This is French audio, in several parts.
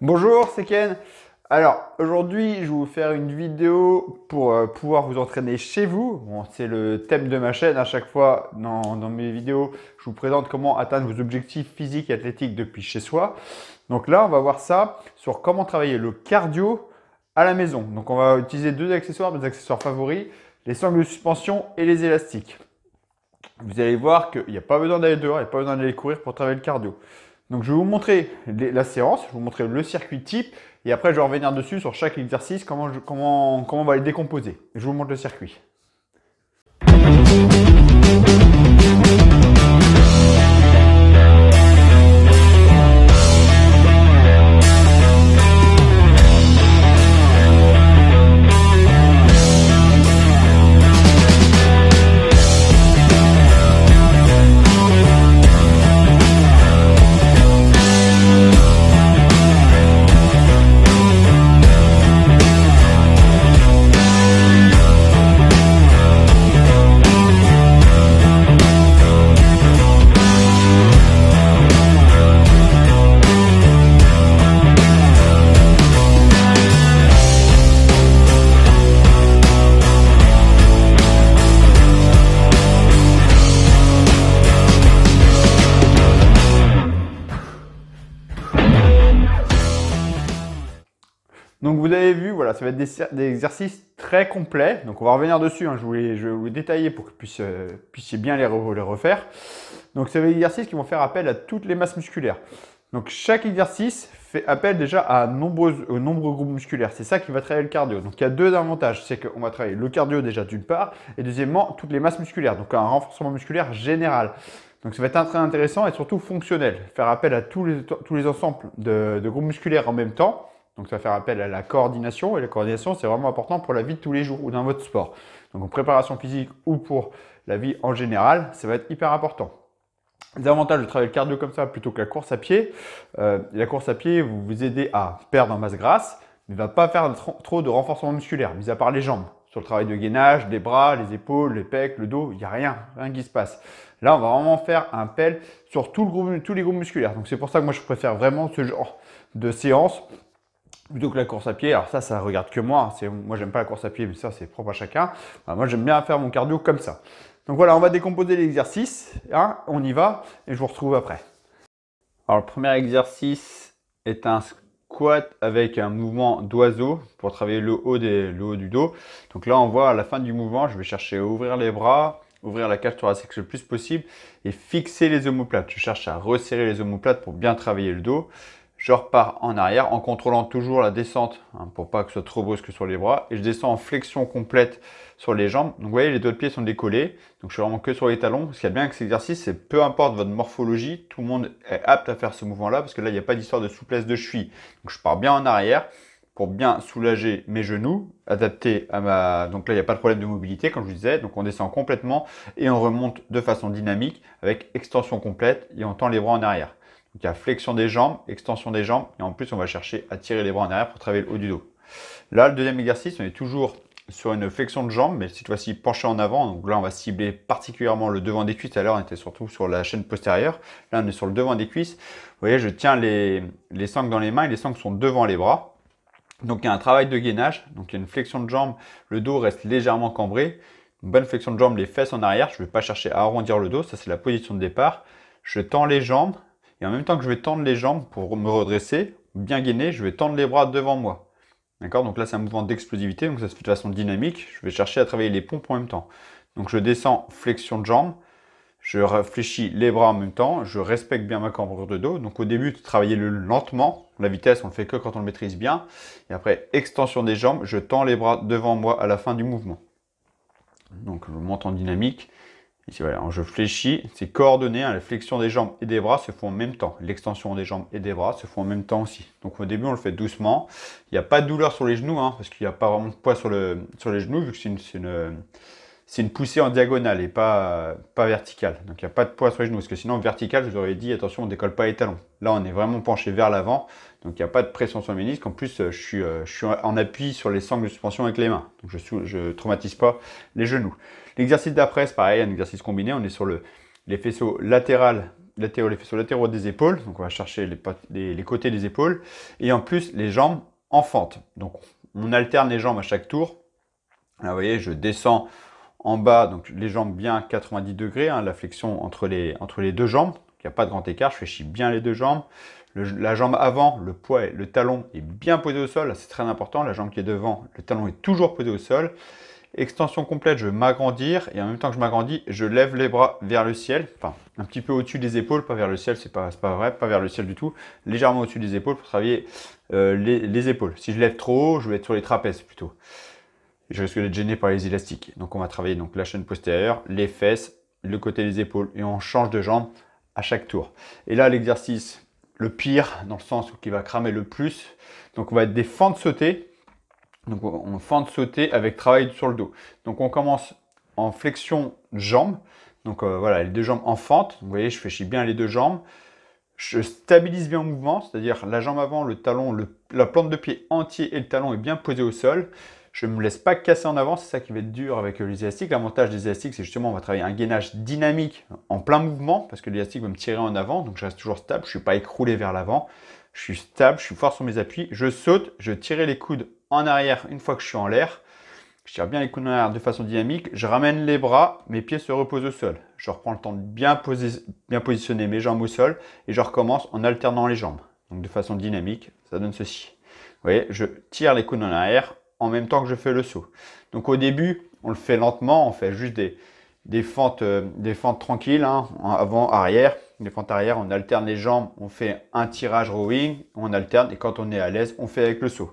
Bonjour, c'est Ken. Alors aujourd'hui, je vais vous faire une vidéo pour euh, pouvoir vous entraîner chez vous. c'est le thème de ma chaîne. À chaque fois dans, dans, mes vidéos, je vous présente comment atteindre vos objectifs physiques et athlétiques depuis chez soi. Donc là, on va voir ça sur comment travailler le cardio à la maison. Donc on va utiliser deux accessoires, mes accessoires favoris, les sangles de suspension et les élastiques. Vous allez voir qu'il n'y a pas besoin d'aller dehors, il n'y a pas besoin d'aller courir pour travailler le cardio. Donc je vais vous montrer la séance, je vais vous montrer le circuit type, et après je vais revenir dessus sur chaque exercice, comment, comment on va le décomposer. Je vous montre le circuit. avez vu, voilà, ça va être des, exercices très complets. Donc on va revenir dessus, hein. je, voulais, je vais vous détailler pour que vous puissiez, euh, bien les, les refaire. Donc c'est des exercices qui vont faire appel à toutes les masses musculaires. Donc chaque exercice fait appel déjà à nombreux, nombreux groupes musculaires. C'est ça qui va travailler le cardio. Donc il y a deux avantages. C'est qu'on va travailler le cardio déjà d'une part et deuxièmement toutes les masses musculaires. Donc un renforcement musculaire général. Donc ça va être très intéressant et surtout fonctionnel. Faire appel à tous les, tous les ensembles de groupes musculaires en même temps. Donc ça va faire appel à la coordination, et la coordination, c'est vraiment important pour la vie de tous les jours ou dans votre sport. Donc en préparation physique ou pour la vie en général, ça va être hyper important. Les avantages de travailler le cardio comme ça plutôt que la course à pied, euh, la course à pied, vous vous aidez à perdre en masse grasse, mais ne va pas faire trop de renforcement musculaire, mis à part les jambes. Sur le travail de gainage, les bras, les épaules, les pecs, le dos, il n'y a rien, rien qui se passe. Là, on va vraiment faire un pel sur tous les groupes musculaires. Donc c'est pour ça que moi, je préfère vraiment ce genre de séance plutôt que la course à pied. Alors ça, ça regarde que moi. Hein. moi, j'aime pas la course à pied, mais ça, c'est propre à chacun. moi, j'aime bien faire mon cardio comme ça. Donc voilà, on va décomposer l'exercice. Hein. on y va et je vous retrouve après. Alors le premier exercice est un squat avec un mouvement d'oiseau pour travailler le haut, le haut du dos. Donc là, on voit à la fin du mouvement, je vais chercher à ouvrir les bras, ouvrir la cage thoracique le plus possible et fixer les omoplates. Je cherche à resserrer les omoplates pour bien travailler le dos je repars en arrière en contrôlant toujours la descente hein, pour pas que ce soit trop brusque sur les bras et je descends en flexion complète sur les jambes. Donc vous voyez, les deux pieds sont décollés, donc je suis vraiment que sur les talons. Ce qu'il y bien avec cet exercice, c'est peu importe votre morphologie, tout le monde est apte à faire ce mouvement-là parce que là, il n'y a pas d'histoire de souplesse de cheville. Donc je pars bien en arrière pour bien soulager mes genoux, adapté à ma... Donc là, il n'y a pas de problème de mobilité, comme je vous disais. Donc on descend complètement et on remonte de façon dynamique avec extension complète et on tend les bras en arrière. Donc il y a flexion des jambes, extension des jambes, et en plus on va chercher à tirer les bras en arrière pour travailler le haut du dos. Là, le deuxième exercice, on est toujours sur une flexion de jambes. mais cette fois-ci penché en avant. Donc là, on va cibler particulièrement le devant des cuisses. Tout à l'heure, on était surtout sur la chaîne postérieure. Là, on est sur le devant des cuisses. Vous voyez, je tiens les, les sangles dans les mains et les sangles sont devant les bras. Donc il y a un travail de gainage, donc il y a une flexion de jambes. le dos reste légèrement cambré, une bonne flexion de jambes, les fesses en arrière, je ne vais pas chercher à arrondir le dos, ça c'est la position de départ. Je tends les jambes, et en même temps que je vais tendre les jambes pour me redresser, bien gainer, je vais tendre les bras devant moi. D'accord Donc là, c'est un mouvement d'explosivité, donc ça se fait de façon dynamique. Je vais chercher à travailler les pompes en même temps. Donc je descends, flexion de jambes, je réfléchis les bras en même temps, je respecte bien ma cambrure de dos. Donc au début, travailler le lentement, la vitesse, on le fait que quand on le maîtrise bien. Et après, extension des jambes, je tends les bras devant moi à la fin du mouvement. Donc je monte en dynamique, Ici, voilà, je fléchis, c'est coordonné, hein, la flexion des jambes et des bras se font en même temps. L'extension des jambes et des bras se font en même temps aussi. Donc au début, on le fait doucement. Il n'y a pas de douleur sur les genoux, hein, parce qu'il n'y a pas vraiment de poids sur, les genoux, vu que c'est une, poussée en diagonale et pas, pas verticale. Donc il n'y a pas de poids sur les genoux, parce que sinon, vertical, je vous aurais dit, attention, on ne décolle pas les talons. Là, on est vraiment penché vers l'avant, donc il n'y a pas de pression sur le ménisque. En plus, euh, euh, je suis, en appui sur les sangles de suspension avec les mains, donc je ne traumatise pas les genoux. L'exercice d'après, c'est pareil, un exercice combiné. On est sur le, les faisceaux latéral, latéraux, les latéraux des épaules. Donc, on va chercher les, côtés des épaules. Et en plus, les jambes en fente. Donc, on alterne les jambes à chaque tour. Là, vous voyez, je descends en bas, donc les jambes bien 90 degrés, hein, la flexion entre les, entre les deux jambes. Il n'y a pas de grand écart, je fléchis bien les deux jambes. la jambe avant, le poids, le talon est bien posé au sol, c'est très important. La jambe qui est devant, le talon est toujours posé au sol. Extension complète, je vais m'agrandir et en même temps que je m'agrandis, je lève les bras vers le ciel, enfin un petit peu au-dessus des épaules, pas vers le ciel, c'est pas, pas vrai, pas vers le ciel du tout, légèrement au-dessus des épaules pour travailler euh, les, épaules. Si je lève trop haut, je vais être sur les trapèzes plutôt. Je risque d'être gêné par les élastiques. Donc on va travailler donc la chaîne postérieure, les fesses, le côté des épaules et on change de jambe à chaque tour. Et là l'exercice le pire dans le sens où qui va cramer le plus. Donc on va être des fentes sautées donc on fente sauter avec travail sur le dos. Donc on commence en flexion jambes. Donc euh, voilà, les deux jambes en fente. Vous voyez, je fléchis bien les deux jambes. Je stabilise bien mon mouvement, c'est-à-dire la jambe avant, le talon, la plante de pied entier et le talon est bien posé au sol. Je ne me laisse pas casser en avant, c'est ça qui va être dur avec euh, les élastiques. L'avantage des élastiques, c'est justement on va travailler un gainage dynamique en plein mouvement, parce que l'élastique va me tirer en avant, donc je reste toujours stable, je ne suis pas écroulé vers l'avant. Je suis stable, je suis fort sur mes appuis, je saute, je tire les coudes en arrière une fois que je suis en l'air. Je tire bien les coudes en arrière de façon dynamique. Je ramène les bras, mes pieds se reposent au sol. Je reprends le temps de bien, poser bien positionner mes jambes au sol et je recommence en alternant les jambes. Donc de façon dynamique, ça donne ceci. Vous voyez, je tire les coudes en arrière en même temps que je fais le saut. Donc au début, on le fait lentement, on fait juste des, des fentes, euh, des fentes tranquilles, hein, avant, arrière, des fentes arrière, on alterne les jambes, on fait un tirage rowing, on alterne et quand on est à l'aise, on fait avec le saut.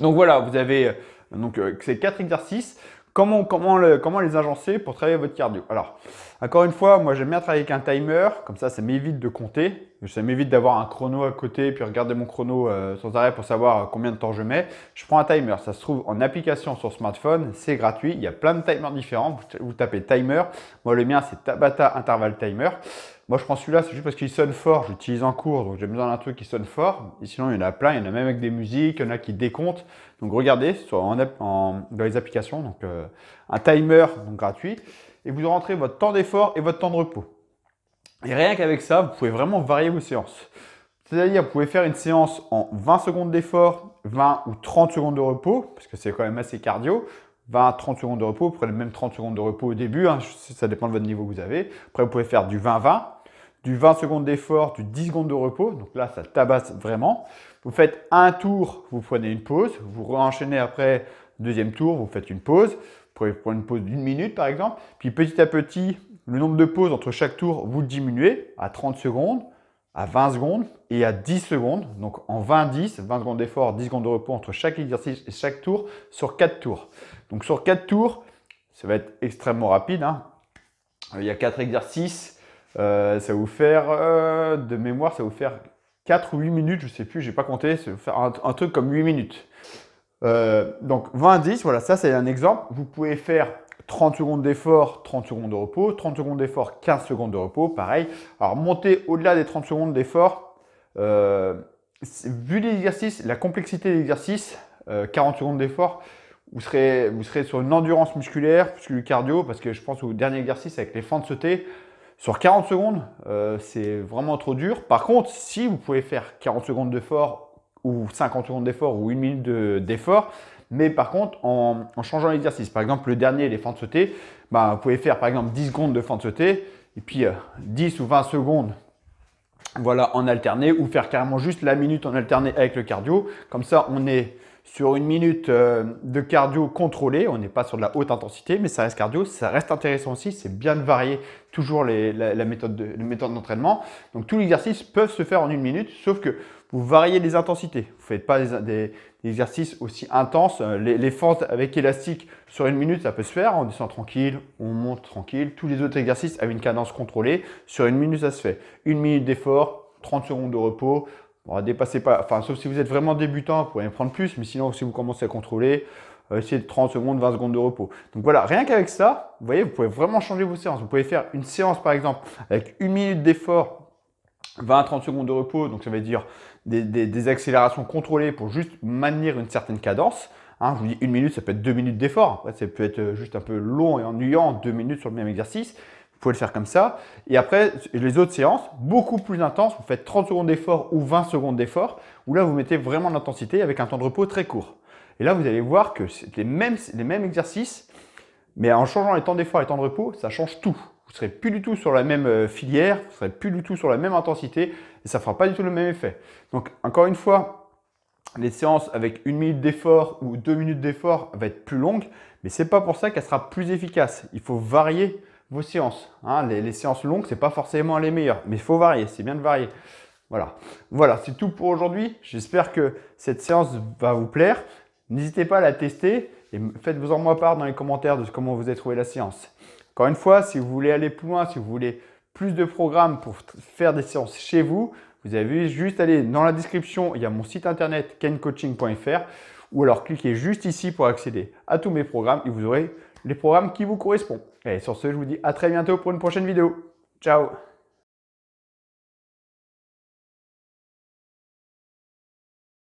Donc voilà, vous avez euh, donc, euh, ces quatre exercices. Comment, comment, comment, les agencer pour travailler votre cardio Alors, encore une fois, moi j'aime bien travailler avec un timer, comme ça ça m'évite de compter, ça m'évite d'avoir un chrono à côté, puis regarder mon chrono euh, sans arrêt pour savoir combien de temps je mets. Je prends un timer, ça se trouve en application sur smartphone, c'est gratuit, il y a plein de timers différents, vous tapez timer, moi le mien c'est Tabata Interval Timer. Moi, je prends celui-là, c'est juste parce qu'il sonne fort. J'utilise en cours, donc j'ai besoin d'un truc qui sonne fort. sinon, il y en a plein. Il y en a même avec des musiques, il y en a qui décomptent. Donc, regardez soit en, dans les applications, donc euh, un timer donc gratuit. Et vous rentrez votre temps d'effort et votre temps de repos. Et rien qu'avec ça, vous pouvez vraiment varier vos séances. C'est-à-dire, vous pouvez faire une séance en 20 secondes d'effort, 20 ou 30 secondes de repos, parce que c'est quand même assez cardio. 20 30 secondes de repos, vous prenez même 30 secondes de repos au début, hein. ça dépend de votre niveau que vous avez. Après, vous pouvez faire du 20-20, du 20 secondes d'effort, du 10 secondes de repos. Donc là, ça tabasse vraiment. Vous faites un tour, vous prenez une pause, vous re-enchaînez après deuxième tour, vous faites une pause. Vous pouvez prendre une pause d'une minute par exemple. Puis petit à petit, le nombre de pauses entre chaque tour, vous diminuez à 30 secondes, à 20 secondes et à 10 secondes. Donc en 20-10, 20 secondes d'effort, 10 secondes de repos entre chaque exercice et chaque tour sur 4 tours. Donc sur 4 tours, ça va être extrêmement rapide. Hein. Euh, il y a 4 exercices. Euh, ça va vous faire, euh, de mémoire, ça va vous faire 4 ou 8 minutes, je sais plus, j'ai pas compté, ça faire un, truc comme 8 minutes. Euh, donc 20 à 10, voilà, ça c'est un exemple. Vous pouvez faire 30 secondes d'effort, 30 secondes de repos, 30 secondes d'effort, 15 secondes de repos, pareil. Alors monter au-delà des 30 secondes d'effort, vu l'exercice, la complexité de l'exercice, 40 secondes d'effort, vous serez, vous serez sur une endurance musculaire, plus que du cardio, parce que je pense au dernier exercice avec les fentes sautées, sur 40 secondes, euh, c'est vraiment trop dur. Par contre, si vous pouvez faire 40 secondes d'effort ou 50 secondes d'effort ou une minute d'effort, mais par contre en, changeant l'exercice, par exemple le dernier, les fentes de sauter, bah, vous pouvez faire par exemple 10 secondes de fentes de sauter et puis 10 euh, ou 20 secondes voilà, en alterné ou faire carrément juste la minute en alterné avec le cardio. Comme ça, on est sur une minute euh, de cardio contrôlé, on n'est pas sur de la haute intensité, mais ça reste cardio, ça reste intéressant aussi, c'est bien de varier toujours les, la, méthode d'entraînement. Donc tous les exercices peuvent se faire en une minute, sauf que vous variez les intensités. Vous ne faites pas des, exercices aussi intenses. Euh, les, les, avec élastique sur une minute, ça peut se faire. On descend tranquille, on monte tranquille. Tous les autres exercices avec une cadence contrôlée, sur une minute, ça se fait. Une minute d'effort, 30 secondes de repos, Bon, dépasser pas, enfin, sauf si vous êtes vraiment débutant, vous pouvez en prendre plus, mais sinon, si vous commencez à contrôler, essayer euh, essayez de 30 secondes, 20 secondes de repos. Donc voilà, rien qu'avec ça, vous voyez, vous pouvez vraiment changer vos séances. Vous pouvez faire une séance, par exemple, avec une minute d'effort 20-30 secondes de repos, donc ça veut dire des, des, accélérations contrôlées pour juste maintenir une certaine cadence. Hein, je vous dis une minute, ça peut être deux minutes d'effort. ça peut être euh, juste un peu long et ennuyant, deux minutes sur le même exercice. Vous pouvez le faire comme ça. Et après, les autres séances, beaucoup plus intenses, vous faites 30 secondes d'effort ou 20 secondes d'effort, où là, vous mettez vraiment l'intensité avec un temps de repos très court. Et là, vous allez voir que c'est les mêmes, les mêmes exercices, mais en changeant les temps d'effort et les temps de repos, ça change tout. Vous ne serez plus du tout sur la même euh, filière, vous ne serez plus du tout sur la même intensité, et ça ne fera pas du tout le même effet. Donc, encore une fois, les séances avec une minute d'effort ou deux minutes d'effort vont être plus longues, mais ce n'est pas pour ça qu'elle sera plus efficace. Il faut varier vos séances. Hein, les, séances longues, ce n'est pas forcément les meilleures, mais il faut varier, c'est bien de varier. Voilà, voilà c'est tout pour aujourd'hui. J'espère que cette séance va vous plaire. N'hésitez pas à la tester et faites-vous en moi part dans les commentaires de comment vous avez trouvé la séance. Encore une fois, si vous voulez aller plus loin, si vous voulez plus de programmes pour faire des séances chez vous, vous avez juste à aller dans la description, il y a mon site internet kencoaching.fr ou alors cliquez juste ici pour accéder à tous mes programmes et vous aurez les programmes qui vous correspondent. Et sur ce, je vous dis à très bientôt pour une prochaine vidéo. Ciao